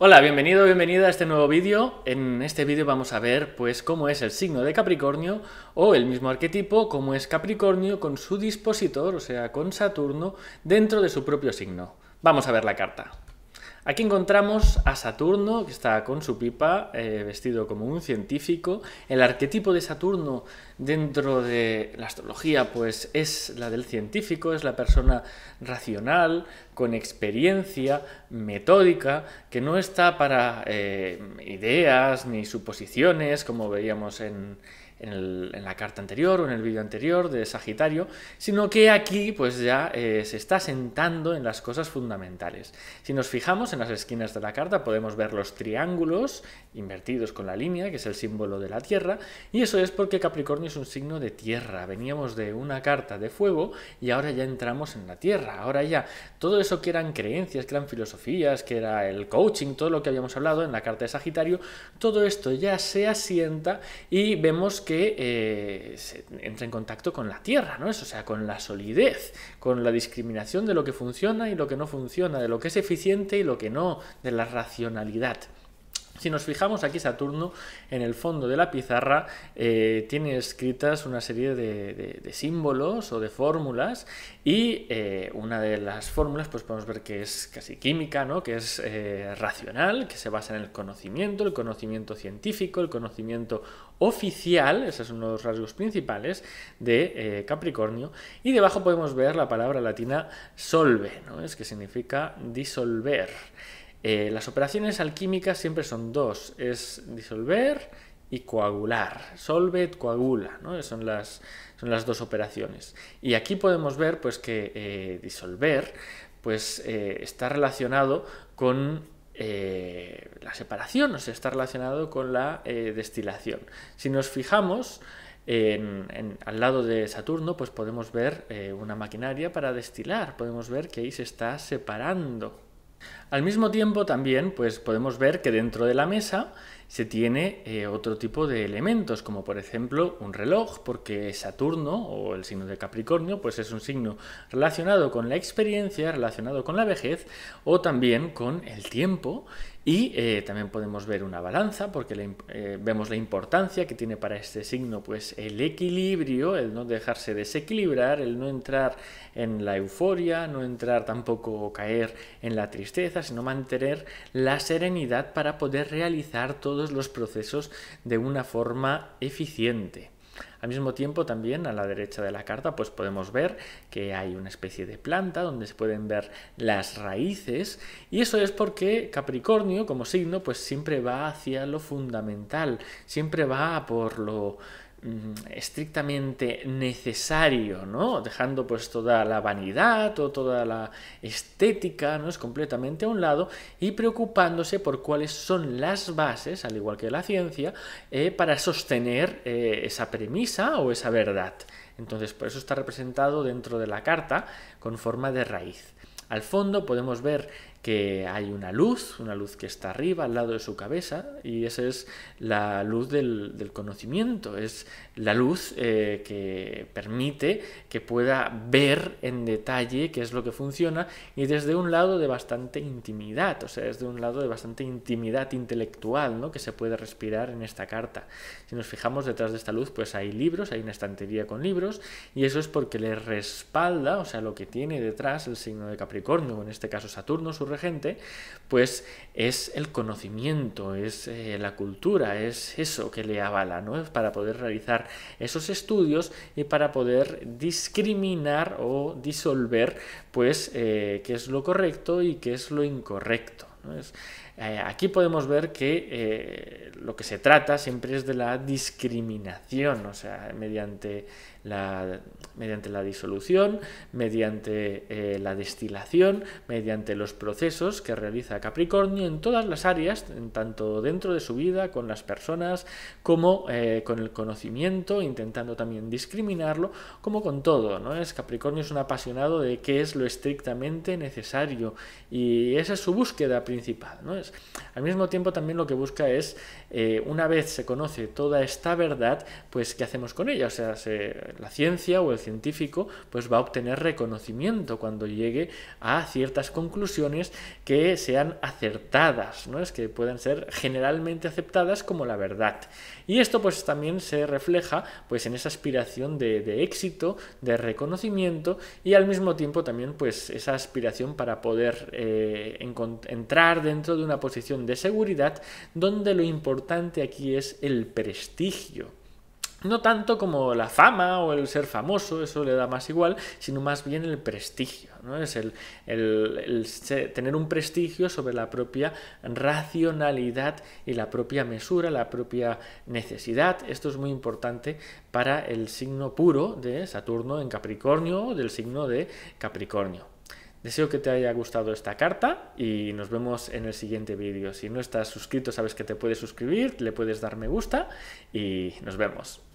Hola, bienvenido, bienvenida a este nuevo vídeo. En este vídeo vamos a ver pues cómo es el signo de Capricornio o el mismo arquetipo, cómo es Capricornio con su dispositor, o sea, con Saturno, dentro de su propio signo. Vamos a ver la carta. Aquí encontramos a Saturno, que está con su pipa, eh, vestido como un científico. El arquetipo de Saturno dentro de la astrología, pues es la del científico, es la persona racional, con experiencia, metódica, que no está para eh, ideas ni suposiciones, como veíamos en, en, la carta anterior o en el vídeo anterior de Sagitario, sino que aquí pues ya eh, se está sentando en las cosas fundamentales. Si nos fijamos en las esquinas de la carta podemos ver los triángulos invertidos con la línea, que es el símbolo de la Tierra, y eso es porque Capricornio es un signo de Tierra. Veníamos de una carta de fuego y ahora ya entramos en la Tierra. Ahora ya todo eso que eran creencias, que eran filosofías, que era el coaching, todo lo que habíamos hablado en la carta de Sagitario, todo esto ya se asienta y vemos que eh, se entra en contacto con la tierra, ¿no? o sea, con la solidez, con la discriminación de lo que funciona y lo que no funciona, de lo que es eficiente y lo que no, de la racionalidad. Si nos fijamos aquí Saturno, en el fondo de la pizarra eh, tiene escritas una serie de, símbolos o de fórmulas y eh, una de las fórmulas pues podemos ver que es casi química, que es eh, racional, que se basa en el conocimiento, el conocimiento científico, el conocimiento oficial, esos son los rasgos principales de Capricornio, y debajo podemos ver la palabra latina solve, es que significa disolver. Eh, las operaciones alquímicas siempre son dos, es disolver y coagular. Solvet, coagula, son, las, dos operaciones. Y aquí podemos ver pues, que eh, disolver pues, eh, está relacionado con la separación, o sea, está relacionado con la destilación. Si nos fijamos, al lado de Saturno, pues podemos ver una maquinaria para destilar, podemos ver que ahí se está separando al mismo tiempo también pues, podemos ver que dentro de la mesa se tiene eh, otro tipo de elementos, como por ejemplo un reloj, porque Saturno o el signo de Capricornio pues es un signo relacionado con la experiencia, relacionado con la vejez o también con el tiempo y eh, también podemos ver una balanza, porque eh, vemos la importancia que tiene para este signo, pues el equilibrio, el no dejarse desequilibrar, el no entrar en la euforia, no entrar tampoco caer en la tristeza, sino mantener la serenidad para poder realizar todos los procesos de una forma eficiente. Al mismo tiempo también a la derecha de la carta pues podemos ver que hay una especie de planta donde se pueden ver las raíces y eso es porque Capricornio como signo pues siempre va hacia lo fundamental, siempre va por lo Mm, estrictamente necesario, ¿no? Dejando pues toda la vanidad o toda la estética, ¿no? Es completamente a un lado y preocupándose por cuáles son las bases, al igual que la ciencia, eh, para sostener eh, esa premisa o esa verdad. Entonces, por eso está representado dentro de la carta con forma de raíz. Al fondo podemos ver que hay una luz, una luz que está arriba, al lado de su cabeza, y esa es la luz del, conocimiento, es la luz eh, que permite que pueda ver en detalle qué es lo que funciona y desde un lado de bastante intimidad, o sea, desde un lado de bastante intimidad intelectual ¿no? que se puede respirar en esta carta. Si nos fijamos detrás de esta luz, pues hay libros, hay una estantería con libros, y eso es porque le respalda, o sea, lo que tiene detrás el signo de Capricornio, en este caso Saturno, su Gente, pues es el conocimiento, es eh, la cultura, es eso que le avala, ¿no? Para poder realizar esos estudios y para poder discriminar o disolver, pues, eh, qué es lo correcto y qué es lo incorrecto. Eh, aquí podemos ver que eh, lo que se trata siempre es de la discriminación, o sea, mediante la, mediante la disolución, mediante eh, la destilación, mediante los procesos que realiza Capricornio en todas las áreas, en tanto dentro de su vida, con las personas, como con el conocimiento, intentando también discriminarlo, como con todo. ¿no? Es, Capricornio es un apasionado de qué es lo estrictamente necesario y esa es su búsqueda principal. ¿no? Al mismo tiempo también lo que busca es, eh, una vez se conoce toda esta verdad, pues ¿qué hacemos con ella? O sea, la ciencia o el científico pues va a obtener reconocimiento cuando llegue a ciertas conclusiones que sean acertadas, ¿no? Es que puedan ser generalmente aceptadas como la verdad. Y esto pues también se refleja pues en esa aspiración de, éxito, de reconocimiento y al mismo tiempo también pues esa aspiración para poder eh, entrar dentro de una posición de seguridad donde lo importante aquí es el prestigio. No tanto como la fama o el ser famoso, eso le da más igual, sino más bien el prestigio, ¿no? Es el, tener un prestigio sobre la propia racionalidad y la propia mesura, la propia necesidad. Esto es muy importante para el signo puro de Saturno en Capricornio o del signo de Capricornio. Deseo que te haya gustado esta carta y nos vemos en el siguiente vídeo. Si no estás suscrito, sabes que te puedes suscribir, le puedes dar me gusta y nos vemos.